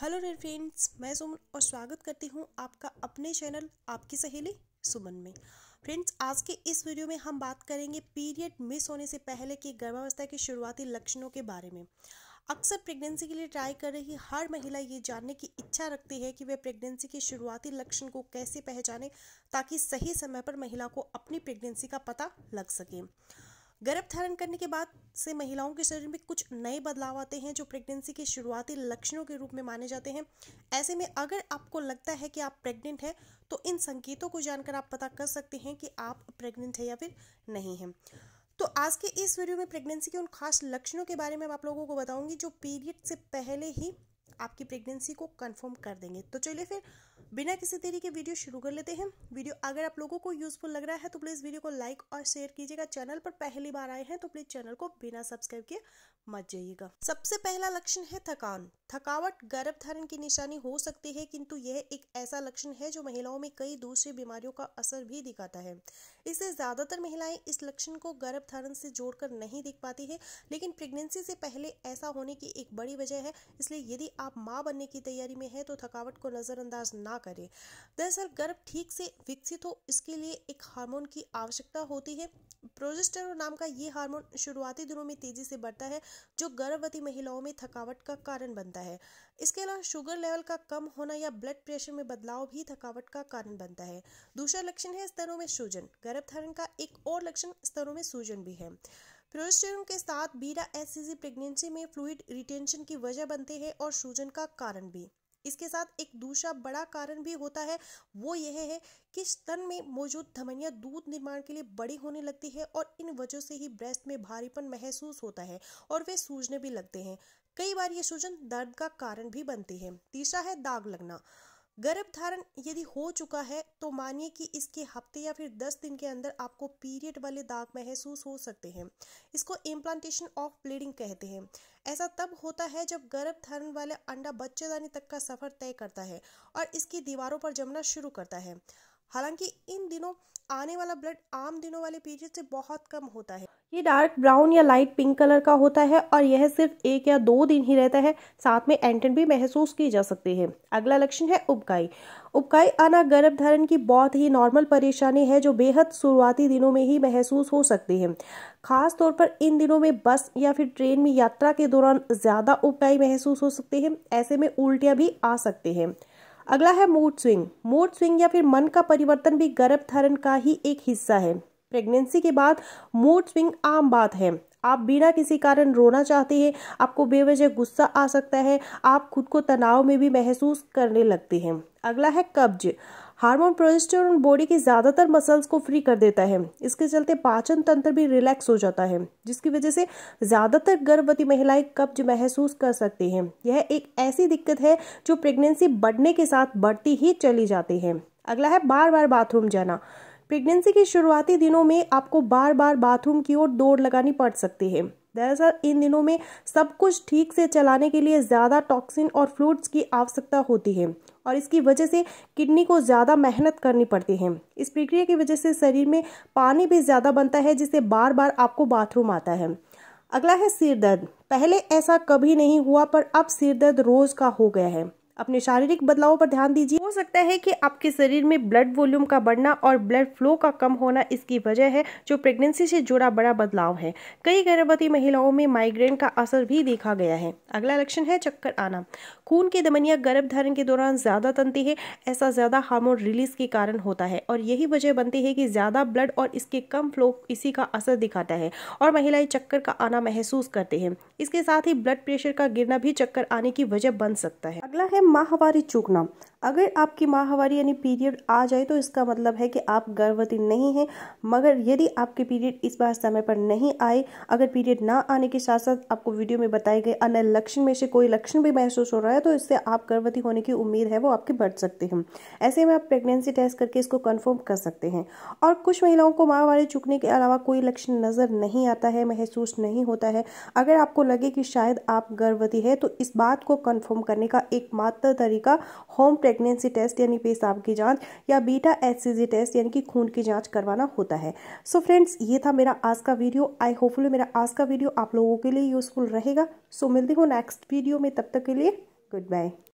hello dare friends मैं सुमन और स्वागत करती हूँ आपका अपने चैनल आपकी सहेली सुमन में फ्रेंड्स आज के इस वीडियो में हम बात करेंगे पीरियड मिस होने से पहले की गर्भावस्था के शुरुआती लक्षणों के बारे में अक्सर प्रेगनेंसी के लिए ट्राई कर रही हर महिला ये जानने की इच्छा रखती है कि वे प्रेगनेंसी के शुरुआती लक्षण को कैसे पहचाने ताकि सही समय पर महिला को अपनी प्रेगनेंसी का पता लग सके गर्भ धारण करने के बाद से महिलाओं के शरीर में कुछ नए बदलाव आते हैं जो प्रेगनेंसी के शुरुआती लक्षणों के रूप में माने जाते हैं ऐसे में अगर आपको लगता है कि आप प्रेग्नेंट हैं तो इन संकेतों को जानकर आप पता कर सकते हैं कि आप प्रेग्नेंट हैं या फिर नहीं हैं तो आज के इस वीडियो में प्रेगनेंसी के उन खास लक्षणों के बारे में आप लोगों को बताऊंगी जो पीरियड से पहले ही आपकी प्रेगनेंसी को कंफर्म कर देंगे तो चलिए फिर बिना किसी देरी के वीडियो शुरू कर लेते हैं वीडियो अगर आप लोगों को यूजफुल लग रहा है तो प्लीज़ वीडियो को लाइक और शेयर कीजिएगा चैनल पर पहली बार आए हैं तो प्लीज़ चैनल को बिना सब्सक्राइब किए मत जाइएगा सबसे पहला लक्षण है थकान थकावट गर्भधारण की निशानी हो सकती है किंतु यह एक ऐसा लक्षण है जो महिलाओं में कई दूसरी बीमारियों का असर भी दिखाता है इससे ज़्यादातर महिलाएं इस लक्षण को गर्भधारण से जोड़कर नहीं देख पाती है लेकिन प्रेगनेंसी से पहले ऐसा होने की एक बड़ी वजह है इसलिए यदि आप आप माँ बनने की तैयारी में हैं तो थकावट को नज़रअंदाज ना करें दरअसल गर्भ ठीक से विकसित हो इसके लिए एक हार्मोन की आवश्यकता होती है प्रोजेस्टेरोन नाम का ये हार्मोन शुरुआती दिनों में तेज़ी से बढ़ता है जो गर्भवती महिलाओं में थकावट का कारण बनता है इसके अलावा शुगर लेवल का कम होना या ब्लड प्रेशर में बदलाव भी थकावट का कारण बनता है दूसरा लक्षण है स्तरों में सूजन गर्भधारण का एक और लक्षण स्तरों में सूजन भी है प्रोजेस्टेरोन के साथ बीरा एससीजी प्रेगनेंसी में फ्लूइड रिटेंशन की वजह बनते हैं और सूजन का कारण भी इसके साथ एक दूसरा बड़ा कारण भी होता है वो यह है कि स्तन में मौजूद धमनियां दूध निर्माण के लिए बड़ी होने लगती है और इन वजह से ही ब्रेस्ट में भारीपन महसूस होता है और वे सूजने भी लगते हैं कई बार ये सूजन दर्द का कारण भी बनती है तीसरा है दाग लगना गर्भधारण यदि हो चुका है तो मानिए कि इसके हफ्ते या फिर दस दिन के अंदर आपको पीरियड वाले दाग महसूस हो सकते हैं इसको इम्प्लांटेशन ऑफ ब्लीडिंग कहते हैं ऐसा तब होता है जब गर्भधारण वाला अंडा बच्चेदानी तक का सफर तय करता है और इसकी दीवारों पर जमना शुरू करता है हालांकि इन दिनों आने वाला ब्लड आम दिनों वाले पीरियड से बहुत कम होता है ये डार्क ब्राउन या लाइट पिंक कलर का होता है और यह सिर्फ एक या दो दिन ही रहता है साथ में एंटन भी महसूस की जा सकती है अगला लक्षण है उपकाई उपकाई आना गर्भधारण की बहुत ही नॉर्मल परेशानी है जो बेहद शुरुआती दिनों में ही महसूस हो सकती है खास तौर पर इन दिनों में बस या फिर ट्रेन में यात्रा के दौरान ज़्यादा उपकाई महसूस हो सकती है ऐसे में उल्टियाँ भी आ सकती हैं अगला है मूड स्विंग मूड स्विंग या फिर मन का परिवर्तन भी गर्भ धारण का ही एक हिस्सा है प्रेगनेंसी के बाद मूड स्विंग आम बात है आप बिना किसी कारण रोना चाहते हैं आपको बेवजह गुस्सा आ सकता है आप खुद को तनाव में भी महसूस करने लगते हैं अगला है कब्ज हार्मोन प्रोजेस्टेरोन बॉडी के ज़्यादातर मसल्स को फ्री कर देता है इसके चलते पाचन तंत्र भी रिलैक्स हो जाता है जिसकी वजह से ज़्यादातर गर्भवती महिलाएं कब्ज महसूस कर सकती हैं यह एक ऐसी दिक्कत है जो प्रेगनेंसी बढ़ने के साथ बढ़ती ही चली जाती है अगला है बार बार बाथरूम जाना प्रेगनेंसी के शुरुआती दिनों में आपको बार बार बाथरूम की ओर दौड़ लगानी पड़ सकती है दरअसल इन दिनों में सब कुछ ठीक से चलाने के लिए ज़्यादा टॉक्सिन और फ्लूड्स की आवश्यकता होती है और इसकी वजह से किडनी को ज़्यादा मेहनत करनी पड़ती है इस प्रक्रिया की वजह से शरीर में पानी भी ज़्यादा बनता है जिससे बार बार आपको बाथरूम आता है अगला है सिर दर्द पहले ऐसा कभी नहीं हुआ पर अब सिर दर्द रोज़ का हो गया है अपने शारीरिक बदलावों पर ध्यान दीजिए हो सकता है कि आपके शरीर में ब्लड वॉल्यूम का बढ़ना और ब्लड फ्लो का कम होना इसकी वजह है जो प्रेगनेंसी से जुड़ा बड़ा बदलाव है कई गर्भवती महिलाओं में माइग्रेन का असर भी देखा गया है अगला लक्षण है चक्कर आना खून की दमनिया गर्भधारण के दौरान ज़्यादा तनती है ऐसा ज़्यादा हार्मोन रिलीज के कारण होता है और यही वजह बनती है कि ज़्यादा ब्लड और इसके कम फ्लो इसी का असर दिखाता है और महिलाएं चक्कर का आना महसूस करते हैं इसके साथ ही ब्लड प्रेशर का गिरना भी चक्कर आने की वजह बन सकता है अगला है माहवारी चूकना अगर आपकी माहवारी यानी पीरियड आ जाए तो इसका मतलब है कि आप गर्भवती नहीं हैं मगर यदि आपके पीरियड इस बार समय पर नहीं आए अगर पीरियड ना आने के साथ साथ आपको वीडियो में बताए गए अन्य लक्षण में से कोई लक्षण भी महसूस हो रहा है तो इससे आप गर्भवती होने की उम्मीद है वो आपके बढ़ सकते हैं ऐसे में आप प्रेगनेंसी टेस्ट करके इसको कन्फर्म कर सकते हैं और कुछ महिलाओं को माहवारी चूकने के अलावा कोई लक्षण नज़र नहीं आता है महसूस नहीं होता है अगर आपको लगे कि शायद आप गर्भवती है तो इस बात को कन्फर्म करने का एकमात्र तरीका होम प्रेगनेंसी टेस्ट यानी पेशाब की जांच या बीटा एच टेस्ट यानी कि खून की जांच करवाना होता है सो so फ्रेंड्स ये था मेरा आज का वीडियो आई होपफुल मेरा आज का वीडियो आप लोगों के लिए यूजफुल रहेगा सो so मिलती हूँ नेक्स्ट वीडियो में तब तक के लिए गुड बाय